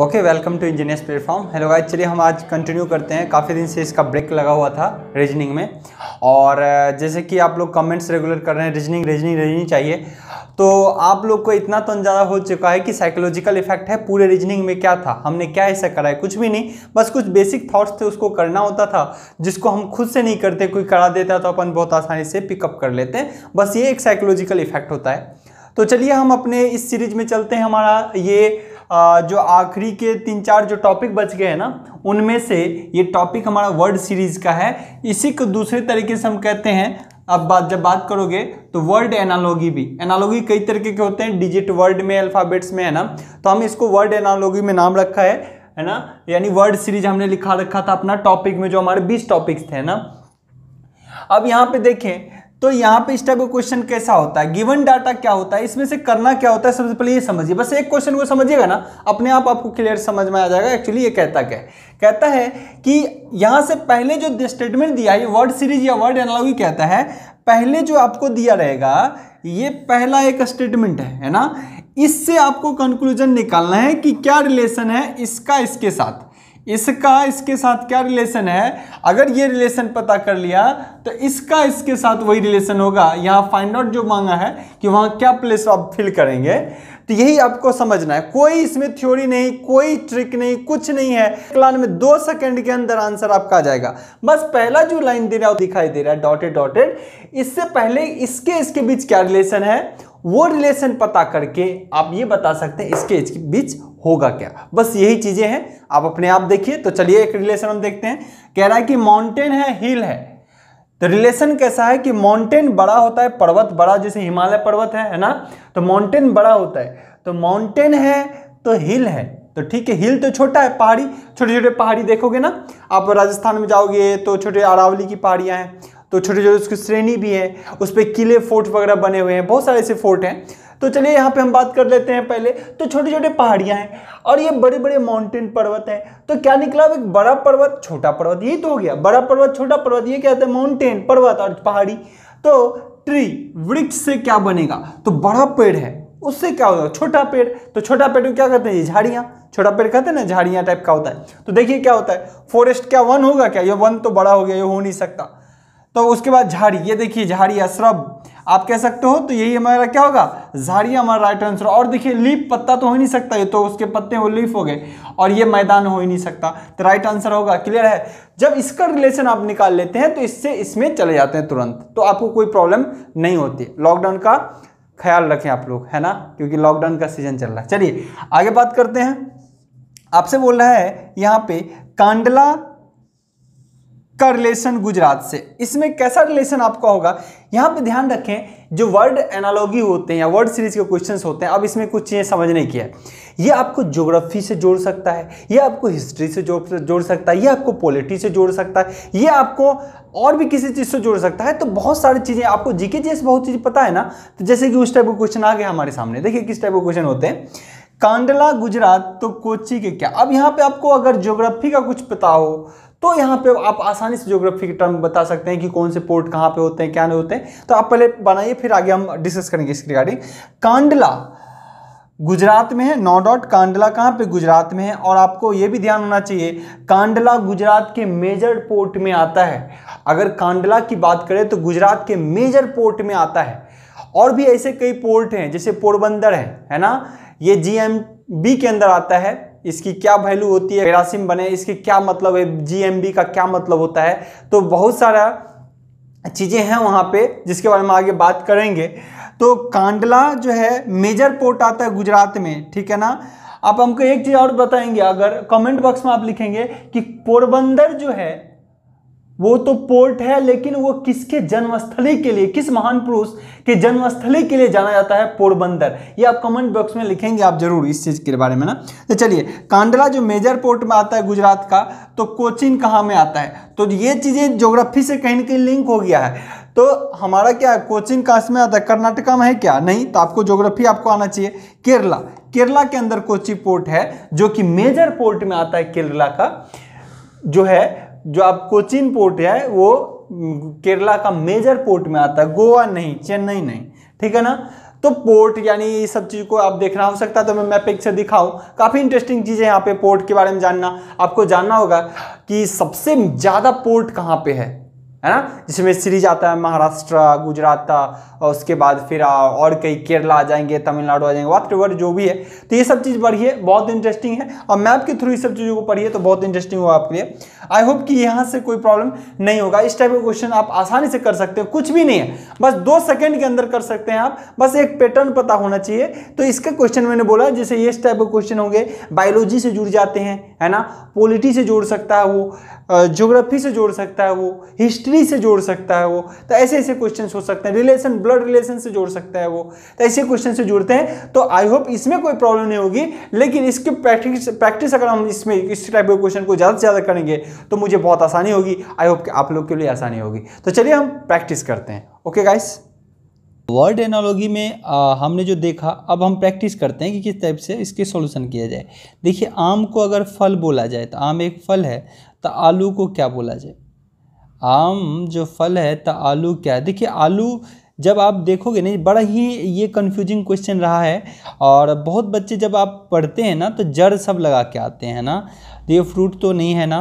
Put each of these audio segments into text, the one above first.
okay welcome to engineers platform hello guys चलिए हम आज कंटिन्यू करते हैं काफ़ी दिन से इसका ब्रेक लगा हुआ था रीजनिंग में और जैसे कि आप लोग कमेंट्स रेगुलर कर रहे हैं रीजनिंग रीजनिंग रीजनिंग चाहिए तो आप लोग को इतना तो अंदाजा हो चुका है कि साइकोलॉजिकल इफेक्ट है पूरे रीजनिंग में क्या था हमने क्या ऐसा करा है कुछ भी नहीं बस कुछ बेसिक थाट्स थे उसको करना होता था जिसको हम खुद से नहीं करते कोई करा देता तो अपन बहुत आसानी से पिकअप कर लेते बस ये एक साइकोलॉजिकल इफेक्ट होता है तो चलिए हम अपने इस सीरीज में चलते हैं हमारा ये जो आखिरी के तीन चार जो टॉपिक बच गए हैं ना उनमें से ये टॉपिक हमारा वर्ड सीरीज़ का है इसी को दूसरे तरीके से हम कहते हैं अब बात जब बात करोगे तो वर्ड एनालॉगी भी एनालॉगी कई तरीके के होते हैं डिजिट वर्ड में अल्फ़ाबेट्स में है ना तो हम इसको वर्ड एनालॉगी में नाम रखा है है ना यानी वर्ड सीरीज हमने लिखा रखा था अपना टॉपिक में जो हमारे बीस टॉपिक्स थे ना अब यहाँ पे देखें तो यहाँ पे इस टाइप का क्वेश्चन कैसा होता है गिवन डाटा क्या होता है इसमें से करना क्या होता है सबसे पहले ये समझिए बस एक क्वेश्चन को समझिएगा ना अपने आप आपको क्लियर समझ में आ जाएगा एक्चुअली ये कहता क्या है कहता है कि यहाँ से पहले जो स्टेटमेंट दिया है वर्ड सीरीज या वर्ड एनालॉगी कहता है पहले जो आपको दिया रहेगा ये पहला एक स्टेटमेंट है है ना इससे आपको कंक्लूजन निकालना है कि क्या रिलेशन है इसका इसके साथ इसका इसके साथ क्या रिलेशन है अगर ये रिलेशन पता कर लिया तो इसका इसके साथ वही रिलेशन होगा यहाँ फाइंड आउट जो मांगा है कि वहाँ क्या प्लेस आप फिल करेंगे तो यही आपको समझना है कोई इसमें थ्योरी नहीं कोई ट्रिक नहीं कुछ नहीं है क्लान में दो सेकंड के अंदर आंसर आपका आ जाएगा बस पहला जो लाइन दे रहा है दिखाई दे रहा है डॉटेड डॉटेड इससे पहले इसके इसके बीच क्या रिलेशन है वो रिलेशन पता करके आप ये बता सकते हैं इसके बीच होगा क्या बस यही चीज़ें हैं आप अपने आप देखिए तो चलिए एक रिलेशन हम देखते हैं कह रहा है कि माउंटेन है हिल है तो रिलेशन कैसा है कि माउंटेन बड़ा होता है पर्वत बड़ा जैसे हिमालय पर्वत है है ना तो माउंटेन बड़ा होता है तो माउंटेन है तो हिल है तो ठीक है हिल तो छोटा है पहाड़ी छोटे छोटे पहाड़ी देखोगे ना आप राजस्थान में जाओगे तो छोटे अरावली की पहाड़ियाँ हैं तो छोटे छोटे उसकी श्रेणी भी है उस पर किले फोर्ट वगैरह बने हुए हैं बहुत सारे ऐसे फोर्ट हैं तो चलिए यहाँ पे हम बात कर लेते हैं पहले तो छोटे छोटे पहाड़ियाँ हैं और ये बड़े बड़े माउंटेन पर्वत हैं तो क्या निकला एक बड़ा पर्वत छोटा पर्वत यही तो हो गया बड़ा पर्वत छोटा पर्वत ये क्या होता है माउंटेन पर्वत और पहाड़ी तो ट्री वृक्ष से क्या बनेगा तो बड़ा पेड़ है उससे क्या होगा छोटा पेड़ तो छोटा पेड़ को क्या कहते हैं ये झाड़ियाँ छोटा पेड़ कहते हैं ना झाड़ियाँ टाइप का होता है तो देखिए क्या होता है फॉरेस्ट क्या वन होगा क्या ये वन तो बड़ा हो गया ये हो नहीं सकता तो उसके बाद झाड़ी ये देखिए झाड़ी या श्रब आप कह सकते हो तो यही हमारा क्या होगा झाड़ी हमारा राइट आंसर और देखिए लीफ पत्ता तो हो ही नहीं सकता ये तो उसके पत्ते वो लीफ हो गए और ये मैदान हो ही नहीं सकता तो राइट आंसर होगा क्लियर है जब इसका रिलेशन आप निकाल लेते हैं तो इससे इसमें चले जाते हैं तुरंत तो आपको कोई प्रॉब्लम नहीं होती लॉकडाउन का ख्याल रखें आप लोग है ना क्योंकि लॉकडाउन का सीजन चल रहा है चलिए आगे बात करते हैं आपसे बोल रहा है यहाँ पे कांडला का रिलेशन गुजरात से इसमें कैसा रिलेशन आपका होगा यहाँ पे ध्यान रखें जो वर्ड एनालॉगी होते हैं या वर्ड सीरीज के क्वेश्चंस होते हैं अब इसमें कुछ चीज़ें समझने की है ये आपको ज्योग्राफी से जोड़ सकता है ये आपको हिस्ट्री से जोड़ सकता है ये आपको पॉलिटी से जोड़ सकता है ये आपको और भी किसी चीज़ से जोड़ सकता है तो बहुत सारी चीज़ें आपको जीके जैसे बहुत चीज़ पता है ना तो जैसे कि उस टाइप का क्वेश्चन आ गया हमारे सामने देखिए किस टाइप के क्वेश्चन होते हैं कांडला गुजरात तो कोची के क्या अब यहाँ पे आपको अगर ज्योग्राफी का कुछ पता हो तो यहाँ पे आप आसानी से ज्योग्राफी के टर्म बता सकते हैं कि कौन से पोर्ट कहाँ पे होते हैं क्या नहीं होते हैं तो आप पहले बनाइए फिर आगे हम डिस्कस करेंगे इसके रिगार्डिंग कांडला गुजरात में है नो डाउट कांडला कहाँ पे गुजरात में है और आपको ये भी ध्यान होना चाहिए कांडला गुजरात के मेजर पोर्ट में आता है अगर कांडला की बात करें तो गुजरात के मेजर पोर्ट में आता है और भी ऐसे कई पोर्ट हैं जैसे पोरबंदर है है ना ये जी के अंदर आता है इसकी क्या वैल्यू होती है पेरासिम बने इसकी क्या मतलब है जी का क्या मतलब होता है तो बहुत सारा चीज़ें हैं वहाँ पे जिसके बारे में आगे बात करेंगे तो कांडला जो है मेजर पोर्ट आता है गुजरात में ठीक है ना आप हमको एक चीज़ और बताएंगे अगर कमेंट बॉक्स में आप लिखेंगे कि पोरबंदर जो है वो तो पोर्ट है लेकिन वो किसके जन्मस्थली के लिए किस महान पुरुष के जन्मस्थली के लिए जाना जाता है पोरबंदर ये आप कमेंट बॉक्स में लिखेंगे आप जरूर इस चीज़ के बारे में ना तो चलिए कांडला जो मेजर पोर्ट में आता है गुजरात का तो कोचिन कहाँ में आता है तो ये चीज़ें ज्योग्राफी से कहीं ना कहीं लिंक हो गया है तो हमारा क्या है कोचिन काश में आता है कर्नाटका में है क्या नहीं तो आपको ज्योग्राफी आपको आना चाहिए केरला केरला के अंदर कोची पोर्ट है जो कि मेजर पोर्ट में आता है केरला का जो है जो आप कोचिन पोर्ट है वो केरला का मेजर पोर्ट में आता है गोवा नहीं चेन्नई नहीं ठीक है ना तो पोर्ट यानी ये सब चीज़ को आप देखना हो सकता है तो मैं मैप एक से काफ़ी इंटरेस्टिंग चीज़ है यहाँ पे पोर्ट के बारे में जानना आपको जानना होगा कि सबसे ज़्यादा पोर्ट कहाँ पे है है ना जिसमें सीरीज आता है महाराष्ट्र गुजरात और उसके बाद फिर और कई केरला आ जाएंगे तमिलनाडु आ जाएंगे वाट एवर जो भी है तो ये सब चीज़ पढ़िए बहुत इंटरेस्टिंग है और मैप के थ्रू ये सब चीज़ों को पढ़िए तो बहुत इंटरेस्टिंग होगा आपके लिए आई होप कि यहाँ से कोई प्रॉब्लम नहीं होगा इस टाइप का क्वेश्चन आप आसानी से कर सकते हो कुछ भी नहीं है बस दो सेकेंड के अंदर कर सकते हैं आप बस एक पैटर्न पता होना चाहिए तो इसका क्वेश्चन मैंने बोला जैसे ये टाइप के क्वेश्चन होंगे बायोलॉजी से जुड़ जाते हैं है ना पोलिटी से जोड़ सकता है वो जोग्राफी से जोड़ सकता है वो हिस्ट्री हिस्ट्री से जोड़ सकता है वो तो ऐसे ऐसे क्वेश्चन हो सकते हैं रिलेशन ब्लड रिलेशन से जोड़ सकता है वो तो ऐसे क्वेश्चन से जुड़ते हैं तो आई होप इसमें कोई प्रॉब्लम नहीं होगी लेकिन इसके प्रैक्टिस प्रैक्टिस अगर हम इसमें इस टाइप के क्वेश्चन को ज़्यादा से ज़्यादा करेंगे तो मुझे बहुत आसानी होगी आई होप आप लोग के लिए आसानी होगी तो चलिए हम प्रैक्टिस करते हैं ओके गाइस वर्ड एनालॉजी में आ, हमने जो देखा अब हम प्रैक्टिस करते हैं कि किस टाइप से इसके सॉल्यूशन किया जाए देखिए आम को अगर फल बोला जाए तो आम एक फल है तो आलू को क्या बोला जाए आम जो फल है तो आलू क्या है देखिए आलू जब आप देखोगे नहीं बड़ा ही ये कन्फ्यूजिंग क्वेश्चन रहा है और बहुत बच्चे जब आप पढ़ते हैं ना तो जड़ सब लगा के आते हैं ना तो ये फ्रूट तो नहीं है ना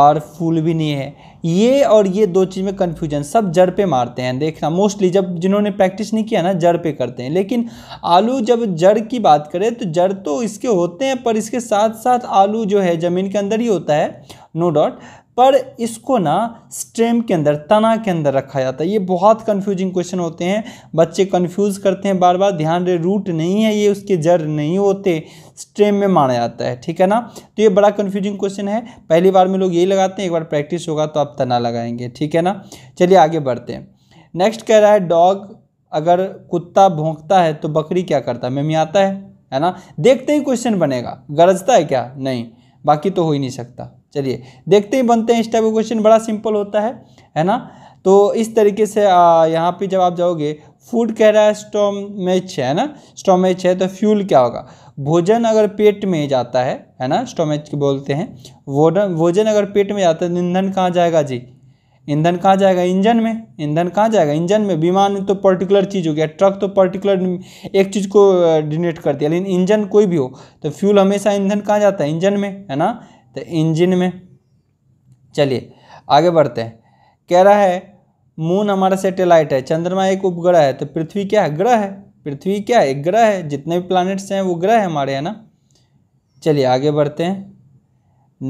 और फूल भी नहीं है ये और ये दो चीज़ में कन्फ्यूजन सब जड़ पे मारते हैं देखना मोस्टली जब जिन्होंने प्रैक्टिस नहीं किया ना जड़ पे करते हैं लेकिन आलू जब जड़ की बात करें तो जड़ तो इसके होते हैं पर इसके साथ साथ आलू जो है ज़मीन के अंदर ही होता है नो no डाउट पर इसको ना स्ट्रेम के अंदर तना के अंदर रखा जाता है ये बहुत कन्फ्यूजिंग क्वेश्चन होते हैं बच्चे कन्फ्यूज़ करते हैं बार बार ध्यान रहे रूट नहीं है ये उसके जड़ नहीं होते स्ट्रेम में माना जाता है ठीक है ना तो ये बड़ा कन्फ्यूजिंग क्वेश्चन है पहली बार में लोग यही लगाते हैं एक बार प्रैक्टिस होगा तो आप तना लगाएंगे ठीक है ना चलिए आगे बढ़ते हैं नेक्स्ट कह रहा है डॉग अगर कुत्ता भोंकता है तो बकरी क्या करता है आता है है ना देखते ही क्वेश्चन बनेगा गरजता है क्या नहीं बाकी तो हो ही नहीं सकता चलिए देखते ही बनते हैं इस टाइप का क्वेश्चन बड़ा सिंपल होता है है ना तो इस तरीके से यहाँ पे जब आप जाओगे फूड कह रहा है स्टोमेच है ना स्टोमेच है तो फ्यूल क्या होगा भोजन अगर पेट में जाता है है ना स्टोमेच बोलते हैं वोडन भोजन अगर पेट में जाता है तो ईंधन कहाँ जाएगा जी ईंधन कहाँ जाएगा इंजन में ईंधन कहाँ जाएगा इंजन में विमान तो पर्टिकुलर चीज़ हो गया ट्रक तो पर्टिकुलर एक चीज़ को डिनेट करती है लेकिन इंजन कोई भी हो तो फ्यूल हमेशा ईंधन कहाँ जाता है इंजन में है ना तो इंजन में चलिए आगे बढ़ते हैं कह रहा है मून हमारा सैटेलाइट है चंद्रमा एक उपग्रह है तो पृथ्वी क्या है ग्रह है पृथ्वी क्या है एक ग्रह है जितने भी प्लानट्स हैं वो ग्रह है हमारे है ना चलिए आगे बढ़ते हैं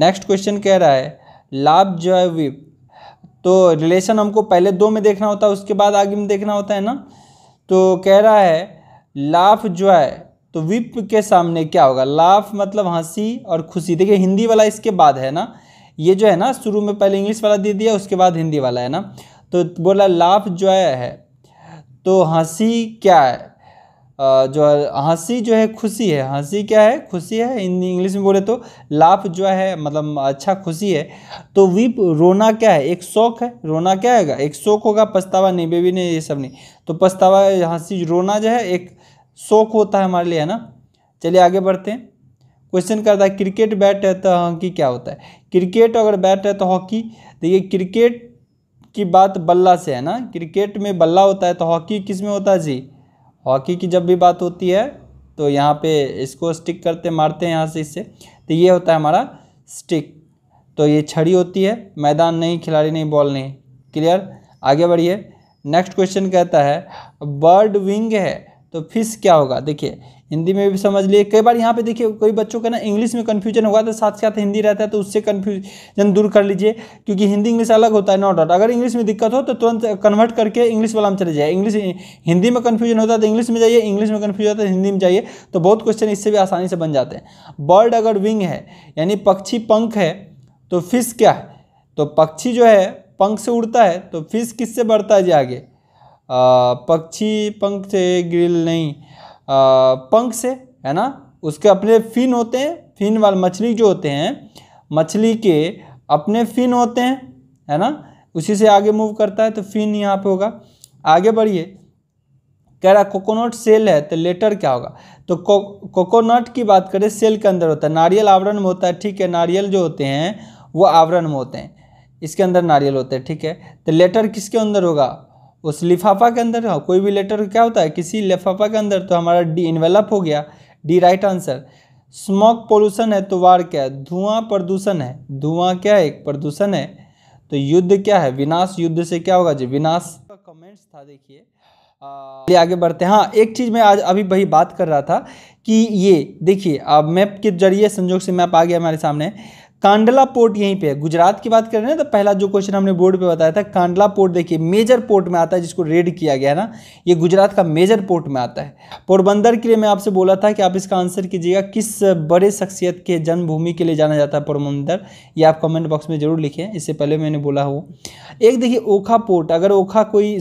नेक्स्ट क्वेश्चन कह रहा है लाभ जो है वी तो रिलेशन हमको पहले दो में देखना होता है उसके बाद आगे में देखना होता है ना तो कह रहा है लाभ जो है तो विप के सामने क्या होगा लाफ मतलब हंसी और खुशी देखिए हिंदी वाला इसके बाद है ना ये जो है ना शुरू में पहले इंग्लिश वाला दे दिया उसके बाद हिंदी वाला है ना तो बोला लाफ जो है तो हंसी क्या है जो हंसी जो है खुशी है हंसी क्या है खुशी है हिंदी इंग्लिश में बोले तो लाफ जो है मतलब अच्छा खुशी है तो विप रोना क्या है एक शौक है रोना क्या है एक शौक होगा पछतावा नहीं बेबी नहीं ये सब नहीं तो पछतावा हंसी रोना जो है एक शौक होता है हमारे लिए है ना चलिए आगे बढ़ते हैं क्वेश्चन करता है क्रिकेट बैट है तो हॉकी क्या होता है क्रिकेट अगर बैट है तो हॉकी देखिए क्रिकेट की बात बल्ला से है ना क्रिकेट में बल्ला होता है तो हॉकी किस में होता है जी हॉकी की जब भी बात होती है तो यहाँ पे इसको स्टिक करते मारते हैं यहाँ से इससे तो ये होता है हमारा स्टिक तो ये छड़ी होती है मैदान नहीं खिलाड़ी नहीं बॉल नहीं क्लियर आगे बढ़िए नेक्स्ट क्वेश्चन कहता है बर्ड विंग है तो फिश क्या होगा देखिए हिंदी में भी समझ लिए कई बार यहाँ पे देखिए कोई बच्चों का ना इंग्लिश में कन्फ्यूजन होगा तो साथ साथ हिंदी रहता है तो उससे कन्फ्यूजन दूर कर लीजिए क्योंकि हिंदी इंग्लिश अलग होता है नो डाउट अगर इंग्लिश में दिक्कत हो तो तुरंत कन्वर्ट करके इंग्लिश वाला में चले जाए इंग्लिश हिंदी में कन्फ्यूजन होता है तो इंग्लिश में जाइए इंग्लिश में कन्फ्यूजन होता है तो हिंदी में जाइए तो बहुत क्वेश्चन इससे भी आसानी से बन जाते हैं बर्ड अगर विंग है यानी पक्षी पंख है तो फिश क्या है तो पक्षी जो है पंख से उड़ता है तो फिश किससे बढ़ता है जी आगे पक्षी पंख से ग्रिल नहीं पंख से है ना उसके अपने फिन होते हैं फिन वाले मछली जो होते हैं मछली के अपने फिन होते हैं है ना उसी से आगे मूव करता है तो फिन यहाँ पे होगा आगे बढ़िए कह रहा कोकोनट सेल है तो लेटर क्या होगा तो को, कोकोनट की बात करें सेल के अंदर होता है नारियल आवरण में होता है ठीक है नारियल जो होते हैं वो आवरण में होते हैं इसके अंदर नारियल होते हैं ठीक है तो लेटर किसके अंदर होगा उस लिफाफा के अंदर हाँ कोई भी लेटर क्या होता है किसी लिफाफा के अंदर तो हमारा डी इन्वेलप हो गया D right answer smoke pollution है तो वार क्या है धुआं प्रदूषण है धुआं क्या है एक प्रदूषण है तो युद्ध क्या है विनाश युद्ध से क्या होगा जी विनाश का कमेंट्स था देखिए चलिए आगे बढ़ते हैं हाँ एक चीज़ मैं आज अभी वही बात कर रहा था कि ये देखिए अब मैप के जरिए संजोग से मैप आ गया हमारे सामने कांडला पोर्ट यहीं पे है गुजरात की बात करें ना तो पहला जो क्वेश्चन हमने बोर्ड पे बताया था कांडला पोर्ट देखिए मेजर पोर्ट में आता है जिसको रेड किया गया है ना ये गुजरात का मेजर पोर्ट में आता है पोरबंदर के लिए मैं आपसे बोला था कि आप इसका आंसर कीजिएगा किस बड़े शख्सियत के जन्मभूमि के लिए जाना जाता है पोरबंदर ये आप कमेंट बॉक्स में जरूर लिखें इससे पहले मैंने बोला हो एक देखिए ओखा पोर्ट अगर ओखा कोई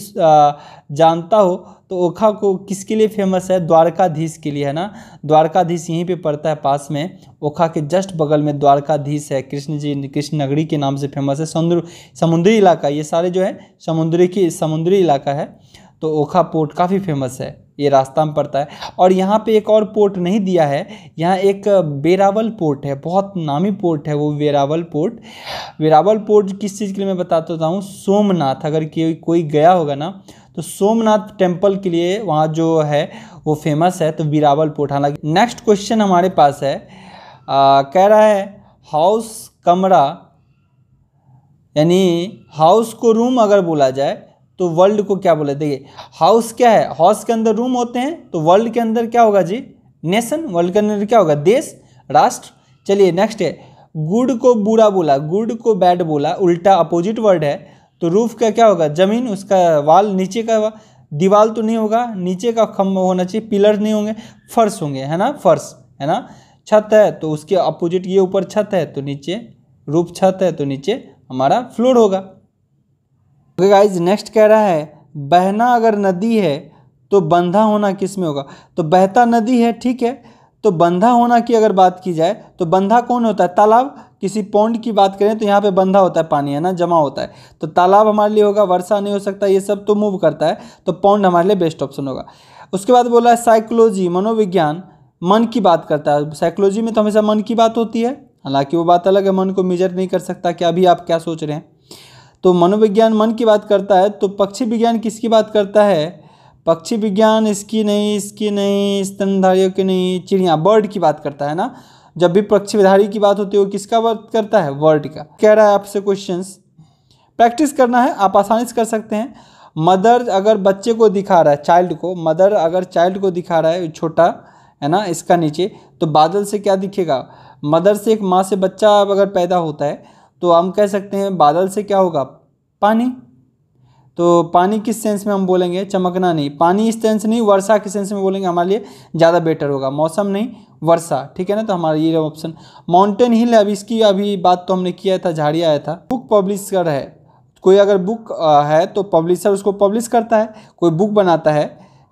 जानता हो तो ओखा को किसके लिए फेमस है द्वारकाधीश के लिए है ना द्वारकाधीश यहीं पे पड़ता है पास में ओखा के जस्ट बगल में द्वारकाधीश है कृष्ण जी कृष्ण नगरी के नाम से फेमस है समुद्र समुद्री इलाका ये सारे जो है समुद्री की समुद्री इलाका है तो ओखा पोर्ट काफ़ी फेमस है ये रास्ता में पड़ता है और यहाँ पे एक और पोर्ट नहीं दिया है यहाँ एक बेरावल पोर्ट है बहुत नामी पोर्ट है वो वेरावल पोर्ट वेरावल पोर्ट किस चीज़ के लिए मैं बताता हूँ सोमनाथ अगर कोई कोई गया होगा ना तो सोमनाथ टेम्पल के लिए वहाँ जो है वो फेमस है तो बीरावल पोठाना नेक्स्ट क्वेश्चन हमारे पास है आ, कह रहा है हाउस कमरा यानी हाउस को रूम अगर बोला जाए तो वर्ल्ड को क्या बोला देखिए हाउस क्या है हाउस के अंदर रूम होते हैं तो वर्ल्ड के अंदर क्या होगा जी नेशन वर्ल्ड के अंदर क्या होगा देश राष्ट्र चलिए नेक्स्ट है गुड को बुरा बोला गुड को बैड बोला उल्टा अपोजिट वर्ड है तो रूफ़ का क्या होगा ज़मीन उसका वाल नीचे का दीवाल तो नहीं होगा नीचे का खम होना चाहिए पिलर नहीं होंगे फर्श होंगे है ना फर्श है ना छत है तो उसके अपोजिट ये ऊपर छत है तो नीचे रूफ छत है तो नीचे हमारा फ्लोर होगा ओके गाइज नेक्स्ट कह रहा है बहना अगर नदी है तो बंधा होना किस में होगा तो बहता नदी है ठीक है तो बंधा होना की अगर बात की जाए तो बंधा कौन होता है तालाब किसी पौंड की बात करें तो यहाँ पे बंधा होता है पानी है ना जमा होता है तो तालाब हमारे लिए होगा वर्षा नहीं हो सकता ये सब तो मूव करता है तो पौंड हमारे लिए बेस्ट ऑप्शन होगा उसके बाद बोला है साइकोलॉजी मनोविज्ञान मन की बात करता है साइकोलॉजी में तो हमेशा मन की बात होती है हालांकि वो बात अलग है मन को मेजर नहीं कर सकता कि अभी आप क्या सोच रहे हैं तो मनोविज्ञान मन की बात करता है तो पक्षी विज्ञान किसकी बात करता है पक्षी विज्ञान इसकी नहीं इसकी नहीं स्तनधारियों की नहीं चिड़िया बर्ड की बात करता है ना जब भी पक्षविधारी की बात होती है वो किसका वर्त करता है वर्ड का कह रहा है आपसे क्वेश्चन प्रैक्टिस करना है आप आसानी से कर सकते हैं मदर अगर बच्चे को दिखा रहा है चाइल्ड को मदर अगर चाइल्ड को दिखा रहा है छोटा है ना इसका नीचे तो बादल से क्या दिखेगा मदर से एक माँ से बच्चा अगर पैदा होता है तो हम कह सकते हैं बादल से क्या होगा पानी तो पानी किस सेंस में हम बोलेंगे चमकना नहीं पानी इस सेंस नहीं वर्षा किस सेंस में बोलेंगे हमारे लिए ज़्यादा बेटर होगा मौसम नहीं वर्षा ठीक है ना तो हमारा ये ऑप्शन माउंटेन हिल अभी इसकी अभी बात तो हमने किया था झाड़िया आया था बुक पब्लिशर है कोई अगर बुक है तो पब्लिशर उसको पब्लिश करता है कोई बुक बनाता है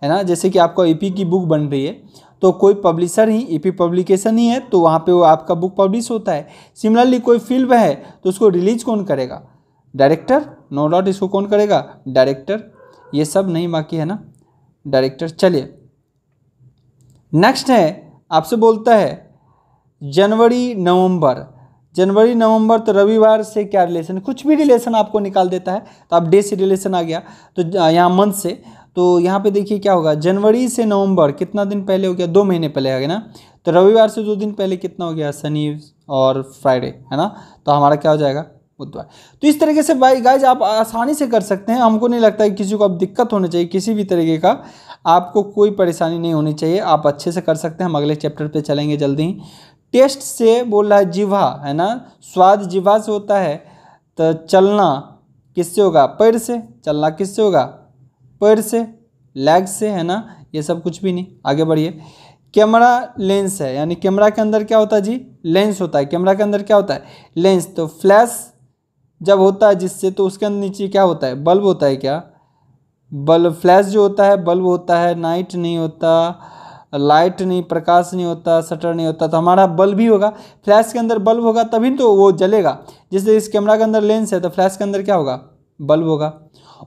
है ना जैसे कि आपका ईपी e की बुक बन रही है तो कोई पब्लिशर ही ईपी e पब्लिकेशन ही है तो वहाँ पर वो आपका बुक पब्लिश होता है सिमिलरली कोई फिल्म है तो उसको रिलीज कौन करेगा डायरेक्टर नो डाउट इसको कौन करेगा डायरेक्टर ये सब नहीं बाकी है ना डायरेक्टर चलिए नेक्स्ट है आपसे बोलता है जनवरी नवंबर जनवरी नवंबर तो रविवार से क्या रिलेशन कुछ भी रिलेशन आपको निकाल देता है तो आप डे से रिलेशन आ गया तो यहाँ मंथ से तो यहाँ पे देखिए क्या होगा जनवरी से नवंबर कितना दिन पहले हो गया दो महीने पहले आ गया ना तो रविवार से दो दिन पहले कितना हो गया शनि और फ्राइडे है ना तो हमारा क्या हो जाएगा है तो इस तरीके से भाई गाइज आप आसानी से कर सकते हैं हमको नहीं लगता है किसी को अब दिक्कत होनी चाहिए किसी भी तरीके का आपको कोई परेशानी नहीं होनी चाहिए आप अच्छे से कर सकते हैं हम अगले चैप्टर पे चलेंगे जल्दी ही टेस्ट से बोल रहा है जिवा है ना स्वाद जिवा से होता है तो चलना किससे होगा पैर से चलना किससे होगा पैर से लेग से है ना ये सब कुछ भी नहीं आगे बढ़िए कैमरा लेंस है यानी कैमरा के अंदर क्या होता है जी लेंस होता है कैमरा के अंदर क्या होता है लेंस तो फ्लैश जब होता है जिससे तो उसके अंदर नीचे क्या होता है बल्ब होता है क्या बल्ब फ्लैश जो होता है बल्ब होता है नाइट नहीं होता लाइट नहीं प्रकाश नहीं होता शटर नहीं होता तो हमारा बल्ब ही होगा फ्लैश के अंदर बल्ब होगा तभी तो वो जलेगा जैसे इस कैमरा के अंदर लेंस है तो फ्लैश के अंदर क्या होगा बल्ब होगा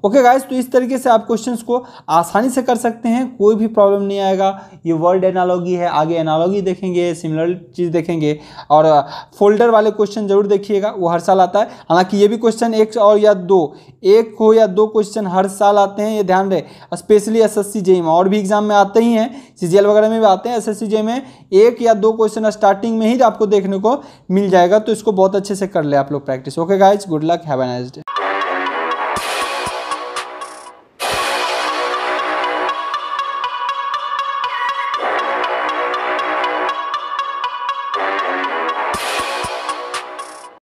ओके गाइज तो इस तरीके से आप क्वेश्चंस को आसानी से कर सकते हैं कोई भी प्रॉब्लम नहीं आएगा ये वर्ल्ड एनालॉगी है आगे एनालॉगी देखेंगे सिमिलर चीज़ देखेंगे और फोल्डर uh, वाले क्वेश्चन जरूर देखिएगा वो हर साल आता है हालांकि ये भी क्वेश्चन एक और या दो एक हो या दो क्वेश्चन हर साल आते हैं ये ध्यान रहे स्पेशली एस एस में और भी एग्जाम में आते ही हैं सी वगैरह में भी आते हैं एस एस e में एक या दो क्वेश्चन स्टार्टिंग में ही आपको देखने को मिल जाएगा तो इसको बहुत अच्छे से कर ले आप लोग practice okay guys good luck have a day